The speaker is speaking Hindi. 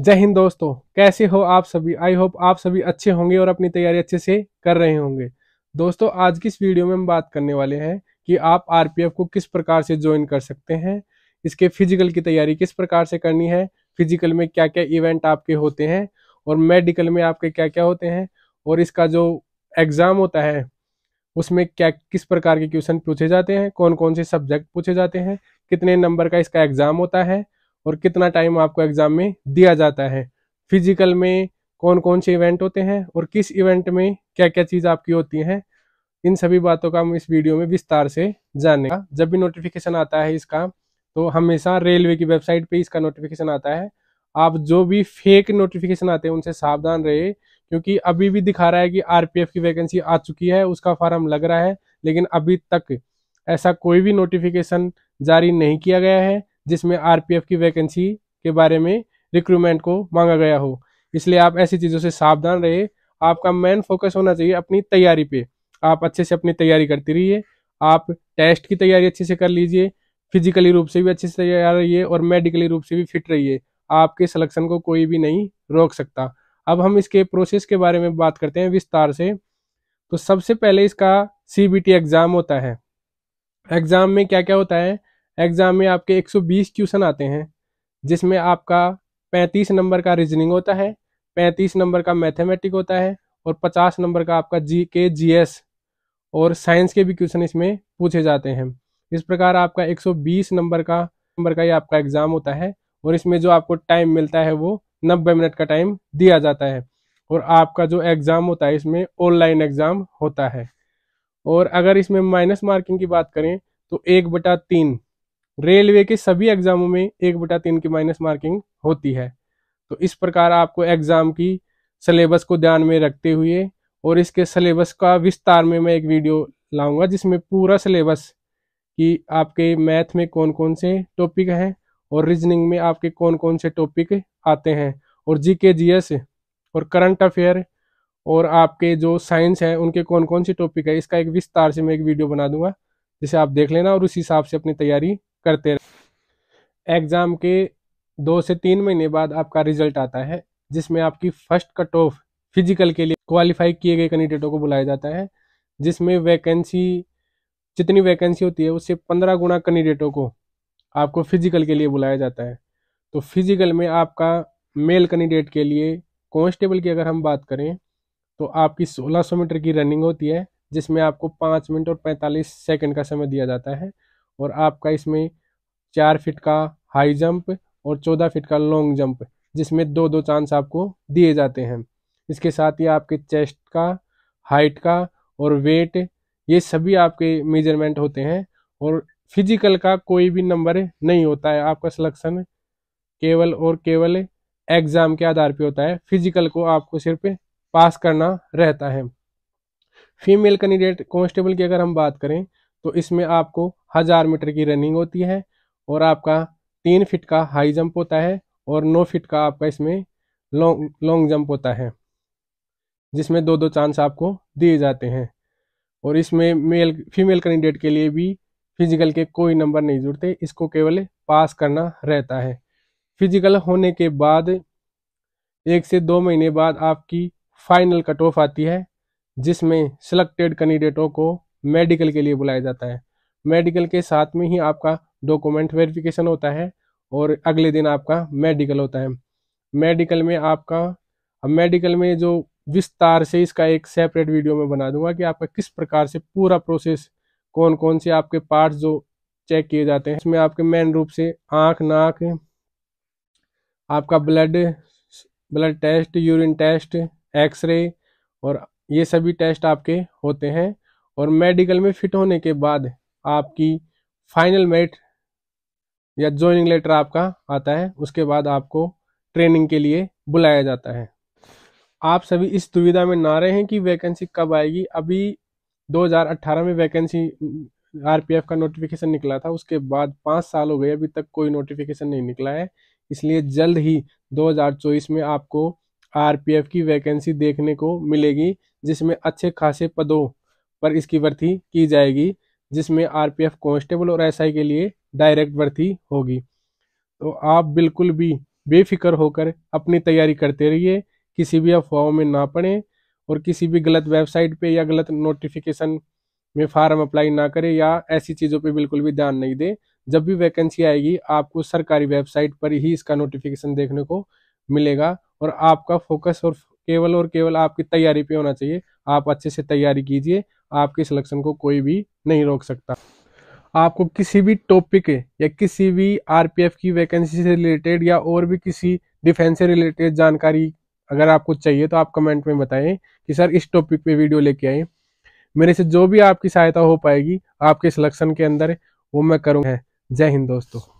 जय हिंद दोस्तों कैसे हो आप सभी आई होप आप सभी अच्छे होंगे और अपनी तैयारी अच्छे से कर रहे होंगे दोस्तों आज की इस वीडियो में हम बात करने वाले हैं कि आप आरपीएफ को किस प्रकार से ज्वाइन कर सकते हैं इसके फिजिकल की तैयारी किस प्रकार से करनी है फिजिकल में क्या क्या इवेंट आपके होते हैं और मेडिकल में आपके क्या क्या होते हैं और इसका जो एग्ज़ाम होता है उसमें क्या किस प्रकार के क्वेश्चन पूछे जाते हैं कौन कौन से सब्जेक्ट पूछे जाते हैं कितने नंबर का इसका एग्ज़ाम होता है और कितना टाइम आपको एग्ज़ाम में दिया जाता है फिजिकल में कौन कौन से इवेंट होते हैं और किस इवेंट में क्या क्या चीज़ आपकी होती हैं इन सभी बातों का हम इस वीडियो में विस्तार से जानेगा का जब भी नोटिफिकेशन आता है इसका तो हमेशा रेलवे की वेबसाइट पे इसका नोटिफिकेशन आता है आप जो भी फेक नोटिफिकेशन आते हैं उनसे सावधान रहे क्योंकि अभी भी दिखा रहा है कि आरपीएफ की वैकेंसी आ चुकी है उसका फॉर्म लग रहा है लेकिन अभी तक ऐसा कोई भी नोटिफिकेशन जारी नहीं किया गया है जिसमें आरपीएफ की वैकेंसी के बारे में रिक्रूटमेंट को मांगा गया हो इसलिए आप ऐसी चीज़ों से सावधान रहे आपका मेन फोकस होना चाहिए अपनी तैयारी पे आप अच्छे से अपनी तैयारी करती रहिए आप टेस्ट की तैयारी अच्छे से कर लीजिए फिजिकली रूप से भी अच्छे से तैयार रहिए और मेडिकली रूप से भी फिट रहिए आपके सिलेक्शन को कोई भी नहीं रोक सकता अब हम इसके प्रोसेस के बारे में बात करते हैं विस्तार से तो सबसे पहले इसका सी एग्ज़ाम होता है एग्ज़ाम में क्या क्या होता है एग्ज़ाम में आपके 120 क्वेश्चन आते हैं जिसमें आपका 35 नंबर का रीजनिंग होता है 35 नंबर का मैथमेटिक होता है और 50 नंबर का आपका जी के जी एस और साइंस के भी क्वेश्चन इसमें पूछे जाते हैं इस प्रकार आपका 120 नंबर का नंबर का ही आपका एग्ज़ाम होता है और इसमें जो आपको टाइम मिलता है वो नब्बे मिनट का टाइम दिया जाता है और आपका जो एग्ज़ाम होता है इसमें ऑनलाइन एग्ज़ाम होता है और अगर इसमें माइनस मार्किंग की बात करें तो एक बटा तीन रेलवे के सभी एग्जामों में एक बटा तीन की माइनस मार्किंग होती है तो इस प्रकार आपको एग्जाम की सिलेबस को ध्यान में रखते हुए और इसके सिलेबस का विस्तार में मैं एक वीडियो लाऊंगा जिसमें पूरा सिलेबस कि आपके मैथ में कौन कौन से टॉपिक हैं और रीजनिंग में आपके कौन कौन से टॉपिक आते हैं और जी के जी एस और करंट अफेयर और आपके जो साइंस हैं उनके कौन कौन से टॉपिक है इसका एक विस्तार से मैं एक वीडियो बना दूंगा जिसे आप देख लेना और उस हिसाब से अपनी तैयारी करते रहे एग्ज़ाम के दो से तीन महीने बाद आपका रिजल्ट आता है जिसमें आपकी फर्स्ट कट ऑफ फिजिकल के लिए क्वालिफाई किए गए कैंडिडेटों को बुलाया जाता है जिसमें वैकेंसी जितनी वैकेंसी होती है उससे पंद्रह गुना कैंडिडेटों को आपको फिजिकल के लिए बुलाया जाता है तो फिजिकल में आपका मेल कैंडिडेट के लिए कॉन्स्टेबल की अगर हम बात करें तो आपकी 1600 मीटर की रनिंग होती है जिसमें आपको पाँच मिनट और 45 सेकंड का समय दिया जाता है और आपका इसमें चार फिट का हाई जंप और चौदह फिट का लॉन्ग जंप जिसमें दो दो चांस आपको दिए जाते हैं इसके साथ ही आपके चेस्ट का हाइट का और वेट ये सभी आपके मेजरमेंट होते हैं और फिजिकल का कोई भी नंबर नहीं होता है आपका सिलेक्शन केवल और केवल एग्ज़ाम के आधार पे होता है फिजिकल को आपको सिर्फ पास करना रहता है फीमेल कैंडिडेट कांस्टेबल की अगर हम बात करें तो इसमें आपको हज़ार मीटर की रनिंग होती है और आपका तीन फिट का हाई जंप होता है और नौ फिट का आपका इसमें लॉन्ग लॉन्ग जंप होता है जिसमें दो दो चांस आपको दिए जाते हैं और इसमें मेल फीमेल कैंडिडेट के लिए भी फिजिकल के कोई नंबर नहीं जुड़ते इसको केवल पास करना रहता है फिजिकल होने के बाद एक से दो महीने बाद आपकी फाइनल कट ऑफ आती है जिसमें सिलेक्टेड कैंडिडेटों को मेडिकल के लिए बुलाया जाता है मेडिकल के साथ में ही आपका डॉक्यूमेंट वेरिफिकेशन होता है और अगले दिन आपका मेडिकल होता है मेडिकल में आपका मेडिकल में जो विस्तार से इसका एक सेपरेट वीडियो में बना दूंगा कि आपका किस प्रकार से पूरा प्रोसेस कौन कौन से आपके पार्ट्स जो चेक किए जाते हैं इसमें आपके मेन रूप से आँख नाक आपका blood blood test urine test x-ray और ये सभी टेस्ट आपके होते हैं और मेडिकल में फिट होने के बाद आपकी फाइनल मेरिट या ज्वाइनिंग लेटर आपका आता है उसके बाद आपको ट्रेनिंग के लिए बुलाया जाता है आप सभी इस दुविधा में ना रहे हैं कि वैकेंसी कब आएगी अभी 2018 में वैकेंसी आरपीएफ का नोटिफिकेशन निकला था उसके बाद पाँच साल हो गए अभी तक कोई नोटिफिकेशन नहीं निकला है इसलिए जल्द ही 2024 में आपको आरपीएफ की वैकेंसी देखने को मिलेगी जिसमें अच्छे खासे पदों पर इसकी भर्ती की जाएगी जिसमें आरपीएफ कांस्टेबल और एसआई के लिए डायरेक्ट भर्ती होगी तो आप बिल्कुल भी बेफिक्र होकर अपनी तैयारी करते रहिए किसी भी अफवाहों में ना पड़ें और किसी भी गलत वेबसाइट पे या गलत नोटिफिकेशन में फार्म अप्लाई ना करें या ऐसी चीज़ों पे बिल्कुल भी ध्यान नहीं दें जब भी वैकेंसी आएगी आपको सरकारी वेबसाइट पर ही इसका नोटिफिकेशन देखने को मिलेगा और आपका फोकस और केवल और केवल आपकी तैयारी पे होना चाहिए आप अच्छे से तैयारी कीजिए आपके सिलेक्शन को कोई भी नहीं रोक सकता आपको किसी भी टॉपिक या किसी भी आरपीएफ की वैकेंसी से रिलेटेड या और भी किसी डिफेंस से रिलेटेड जानकारी अगर आपको चाहिए तो आप कमेंट में बताएं कि सर इस टॉपिक पे वीडियो लेके आए मेरे से जो भी आपकी सहायता हो पाएगी आपके सिलेक्शन के अंदर वो मैं करूँगा जय हिंद दोस्तों